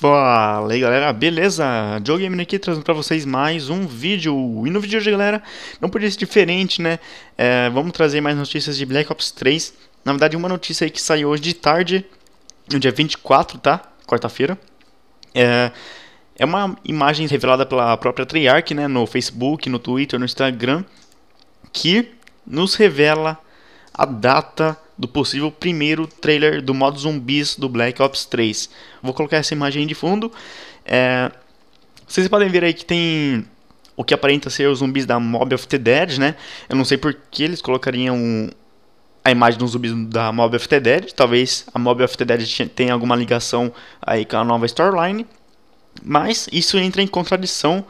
Fala aí galera, beleza? Joe Gamer aqui trazendo para vocês mais um vídeo E no vídeo de hoje galera, não podia ser diferente né é, Vamos trazer mais notícias de Black Ops 3 Na verdade uma notícia aí que saiu hoje de tarde No dia 24, tá? Quarta-feira é, é uma imagem revelada pela própria Treyarch né No Facebook, no Twitter, no Instagram Que nos revela a data do possível primeiro trailer do modo zumbis do Black Ops 3. Vou colocar essa imagem de fundo. É... Vocês podem ver aí que tem o que aparenta ser os zumbis da Mob of the Dead, né? Eu não sei por que eles colocariam a imagem dos zumbis da Mob of the Dead. Talvez a Mob of the Dead tenha alguma ligação aí com a nova storyline. Mas isso entra em contradição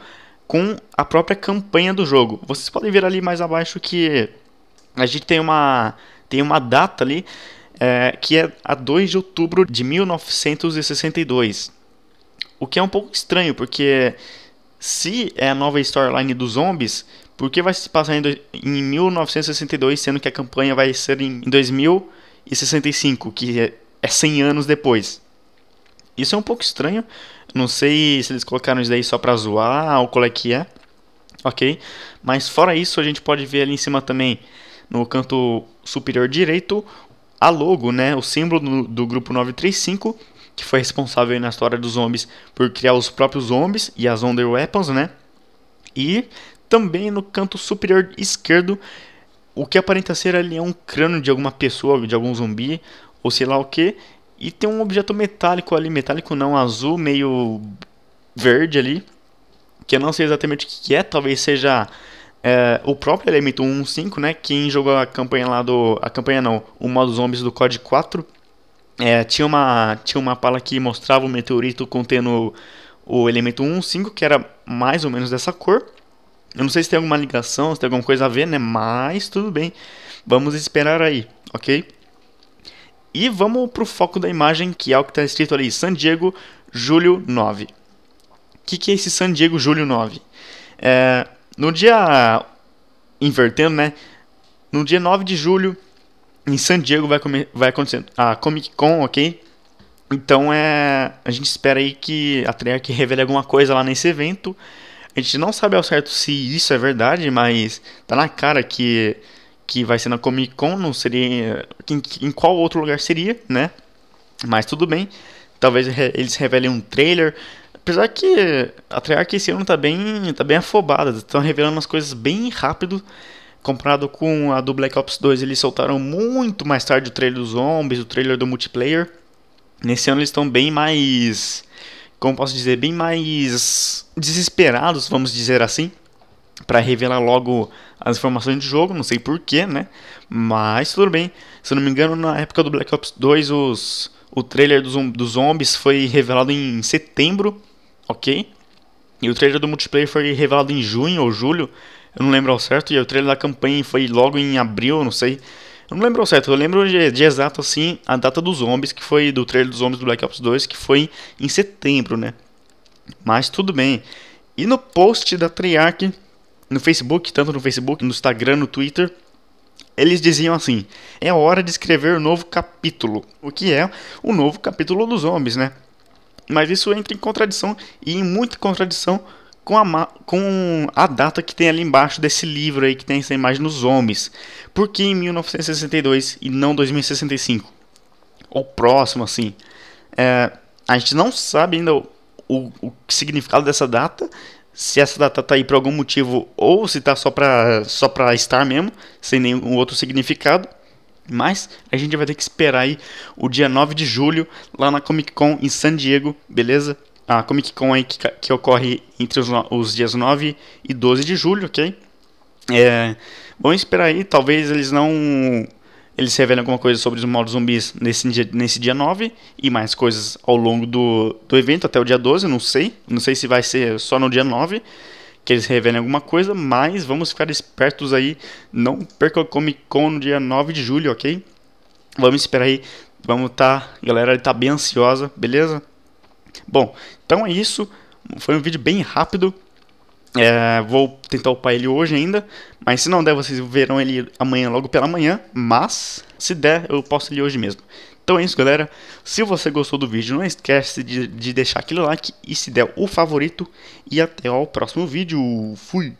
com a própria campanha do jogo. Vocês podem ver ali mais abaixo que a gente tem uma tem uma data ali é, que é a 2 de outubro de 1962. O que é um pouco estranho, porque se é a nova storyline dos zombies, por que vai se passar em, em 1962, sendo que a campanha vai ser em, 2065, que é, é 100 anos depois? Isso é um pouco estranho. Não sei se eles colocaram isso daí só pra zoar ou qual é que é. Ok? Mas fora isso, a gente pode ver ali em cima também no canto superior direito a logo, né, o símbolo do, do grupo 935, que foi responsável na história dos zombies por criar os próprios zombies e as Wonder Weapons, né? E também no canto superior esquerdo, o que aparenta ser ali é um crânio de alguma pessoa, de algum zumbi, ou sei lá o que, e tem um objeto metálico ali, metálico não, azul, meio verde ali, que eu não sei exatamente o que é, talvez seja é, o próprio elemento 1.5, né? Quem jogou a campanha lá do. A campanha não, o modo zombies do COD 4. É, tinha, uma, tinha uma pala que mostrava o meteorito contendo o elemento 1.5, que era mais ou menos dessa cor. Eu não sei se tem alguma ligação, se tem alguma coisa a ver, né? Mas tudo bem. Vamos esperar aí, ok? E vamos pro foco da imagem, que é o que está escrito ali: San Diego, julho 9. O que, que é esse San Diego, julho 9? É, no dia. Invertendo, né? No dia 9 de julho, em San Diego, vai, come, vai acontecendo a Comic Con, ok? Então é. A gente espera aí que a Treyarch revele alguma coisa lá nesse evento. A gente não sabe ao certo se isso é verdade, mas tá na cara que, que vai ser na Comic Con, não seria. Em, em qual outro lugar seria, né? Mas tudo bem. Talvez eles revelem um trailer, Apesar que a Treyarch esse ano tá bem, tá bem afobada, estão revelando umas coisas bem rápido. Comparado com a do Black Ops 2, eles soltaram muito mais tarde o trailer dos zombies, o trailer do multiplayer. Nesse ano eles estão bem mais, como posso dizer, bem mais desesperados, vamos dizer assim, para revelar logo as informações do jogo, não sei porquê, né? Mas tudo bem. Se eu não me engano, na época do Black Ops 2, os, o trailer dos, dos zombies foi revelado em setembro ok? E o trailer do multiplayer foi revelado em junho ou julho, eu não lembro ao certo, e o trailer da campanha foi logo em abril, não sei. Eu não lembro ao certo, eu lembro de, de exato assim a data dos zombies, que foi do trailer dos zombies do Black Ops 2, que foi em setembro, né? Mas tudo bem. E no post da Treyarch, no Facebook, tanto no Facebook, no Instagram, no Twitter, eles diziam assim: é hora de escrever um novo capítulo. O que é o novo capítulo dos zombies, né? Mas isso entra em contradição e em muita contradição com a, com a data que tem ali embaixo desse livro aí que tem essa imagem nos homens. Por que em 1962 e não 2065? Ou próximo assim. É, a gente não sabe ainda o, o, o significado dessa data, se essa data tá aí por algum motivo ou se tá só para só para estar mesmo, sem nenhum outro significado. Mas a gente vai ter que esperar aí o dia 9 de julho lá na Comic Con em San Diego, beleza? A Comic Con aí que, que ocorre entre os, os, dias 9 e 12 de julho, ok? É, vamos esperar aí, talvez eles não. Eles revelem alguma coisa sobre os modos zumbis nesse dia, nesse dia 9 e mais coisas ao longo do, do evento até o dia 12, não sei. Não sei se vai ser só no dia 9 que eles revelem alguma coisa, mas vamos ficar espertos aí. Não perca o Comic Con no dia 9 de julho, ok? Vamos esperar aí. Vamos tá, a galera tá bem ansiosa, beleza? Bom, então é isso. Foi um vídeo bem rápido. É, vou tentar upar ele hoje ainda, mas se não der, vocês verão ele amanhã, logo pela manhã. Mas, se der, eu posso ele hoje mesmo. Então é isso, galera. Se você gostou do vídeo, não esquece de, de deixar aquele like e se der o favorito. E até o próximo vídeo. Fui!